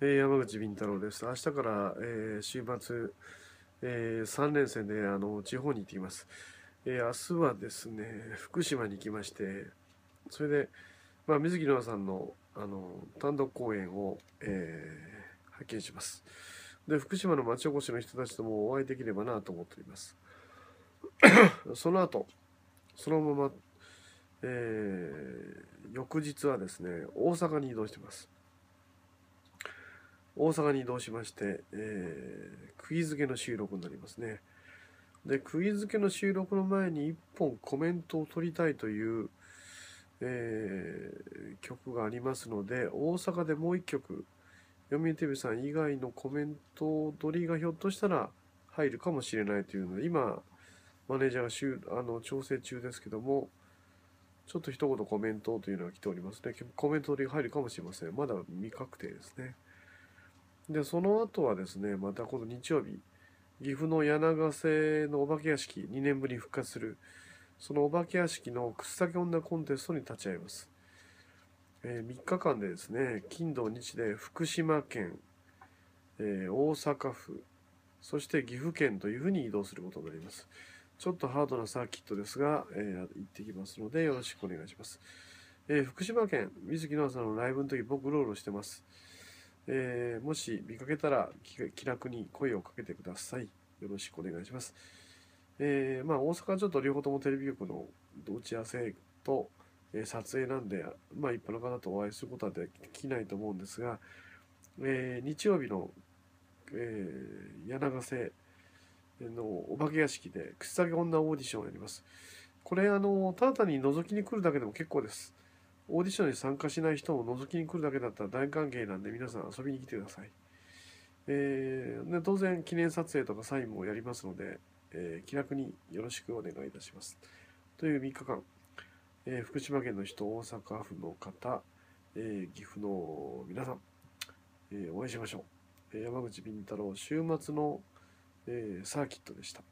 えー、山口敏太郎です。明日から、えー、週末、えー、3連戦であの地方に行ってきます。え明日はですね、福島に行きまして、それで、まあ、水木奈さんのあの単独公演を、え発見します。で、福島の町おこしの人たちともお会いできればなと思っております。その後、そのまま、え翌日はですね、大阪に移動してます。大阪に移動しまして、えー、釘付けの収録になりますね。で、釘付けの収録の前に1本コメントを取りたいという、えー、曲がありますので、大阪でもう1曲、読売テレビさん以外のコメント取りがひょっとしたら入るかもしれないというので、今、マネージャーがあの調整中ですけども、ちょっと一言コメントというのが来ておりますね。コメント取りが入るかもしれません。まだ未確定ですね。で、その後はですね、またこの日曜日、岐阜の柳瀬のお化け屋敷、2年ぶりに復活する、そのお化け屋敷のくっさ女コンテストに立ち会います。えー、3日間でですね、金土日で福島県、えー、大阪府、そして岐阜県というふうに移動することになります。ちょっとハードなサーキットですが、えー、行ってきますのでよろしくお願いします。えー、福島県、水木の朝のライブの時僕うろうろしてます。えー、もし見かけたら気楽に声をかけてください。よろしくお願いします。えー、まあ、大阪はちょっと両方ともテレビ局の打ち合わせと、えー、撮影なんで、まあ、一般の方とお会いすることはできないと思うんですが、えー、日曜日の、え柳瀬のお化け屋敷で、口下げ女オーディションをやります。これ、あの、ただ単に覗きに来るだけでも結構です。オーディションに参加しない人も覗きに来るだけだったら大歓迎なんで皆さん遊びに来てください。えー、で当然記念撮影とかサインもやりますので、えー、気楽によろしくお願いいたします。という3日間、えー、福島県の人、大阪府の方、え岐阜の皆さん、えお会いしましょう。山口敏太郎、週末の、えサーキットでした。